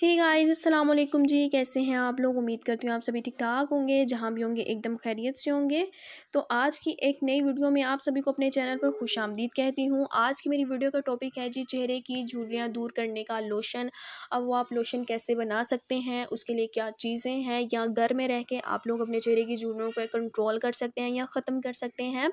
hey guys अस्सलाम वालेकुम जी कैसे हैं आप लोग उम्मीद करती हूँ आप सभी ठीक ठाक होंगे जहाँ भी होंगे एकदम खैरियत से होंगे तो आज की एक नई वीडियो में आप सभी को अपने चैनल पर खुश आमदीद कहती हूँ आज की मेरी वीडियो का टॉपिक है जी चेहरे की झुर्रियाँ दूर करने का लोशन अब वो आप लोशन कैसे बना सकते हैं उसके लिए क्या चीज़ें हैं या घर में रह के आप लोग अपने चेहरे की झुर्रियों पर कंट्रोल कर सकते हैं या ख़त्म कर सकते हैं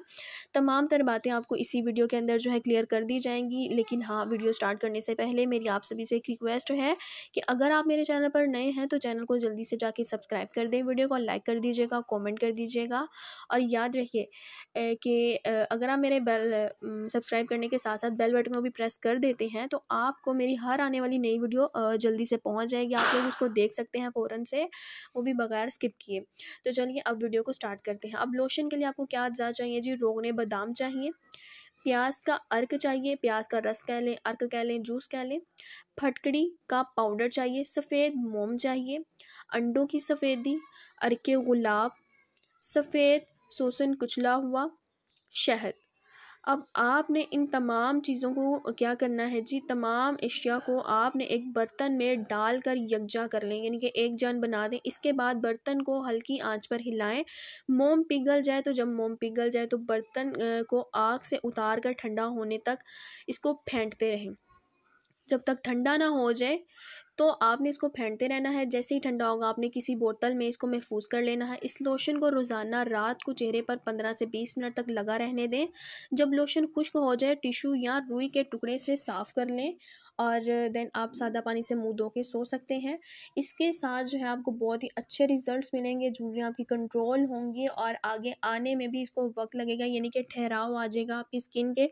तमाम तर बातें आपको इसी वीडियो के अंदर जो है क्लियर कर दी जाएंगी लेकिन हाँ वीडियो स्टार्ट करने से पहले मेरी आप सभी से एक रिक्वेस्ट है कि अगर आप मेरे चैनल पर नए हैं तो चैनल को जल्दी से जाके सब्सक्राइब कर दें वीडियो को लाइक कर दीजिएगा कमेंट कर दीजिएगा और याद रखिए कि अगर आप मेरे बेल सब्सक्राइब करने के साथ साथ बेल बटन को भी प्रेस कर देते हैं तो आपको मेरी हर आने वाली नई वीडियो जल्दी से पहुँच जाएगी आप लोग उसको देख सकते हैं फ़ौरन से वो भी बगैर स्किप किए तो चलिए अब वीडियो को स्टार्ट करते हैं अब लोशन के लिए आपको क्या अज्जा चाहिए जी रोगने बादाम चाहिए प्याज का अर्क चाहिए प्याज का रस कह लें अर्क कह लें जूस कह लें फटकड़ी का पाउडर चाहिए सफ़ेद मोम चाहिए अंडों की सफ़ेदी अर्क गुलाब सफ़ेद सोसन कुचला हुआ शहद अब आपने इन तमाम चीज़ों को क्या करना है जी तमाम अशिया को आपने एक बर्तन में डाल कर यकजा कर लें यानी कि एक जान बना दें इसके बाद बर्तन को हल्की आंच पर हिलाएं मोम पिघल जाए तो जब मोम पिघल जाए तो बर्तन को आग से उतार कर ठंडा होने तक इसको फेंटते रहें जब तक ठंडा ना हो जाए तो आपने इसको फेंटते रहना है जैसे ही ठंडा होगा आपने किसी बोतल में इसको महफूज कर लेना है इस लोशन को रोज़ाना रात को चेहरे पर 15 से 20 मिनट तक लगा रहने दें जब लोशन खुश्क हो जाए टिशू या रुई के टुकड़े से साफ़ कर लें और देन आप सादा पानी से मुँह धो के सो सकते हैं इसके साथ जो है आपको बहुत ही अच्छे रिजल्ट्स मिलेंगे झूलियाँ आपकी कंट्रोल होंगी और आगे आने में भी इसको वक्त लगेगा यानी कि ठहराव आ जाएगा आपकी स्किन के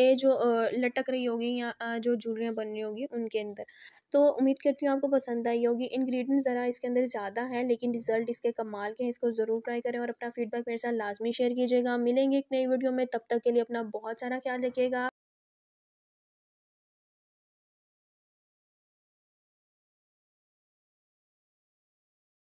ए जो लटक रही होगी या जो झूलियाँ बन रही होगी उनके अंदर तो उम्मीद करती हूँ आपको पसंद आई होगी इंग्रेडिएंट ज़रा इसके अंदर ज़्यादा है लेकिन रिजल्ट इसके कमाल के हैं इसको ज़रूर ट्राई करें और अपना फीडबैक मेरे साथ लाजमी शेयर कीजिएगा मिलेंगे एक नई वीडियो में तब तक के लिए अपना बहुत सारा ख्याल रखिएगा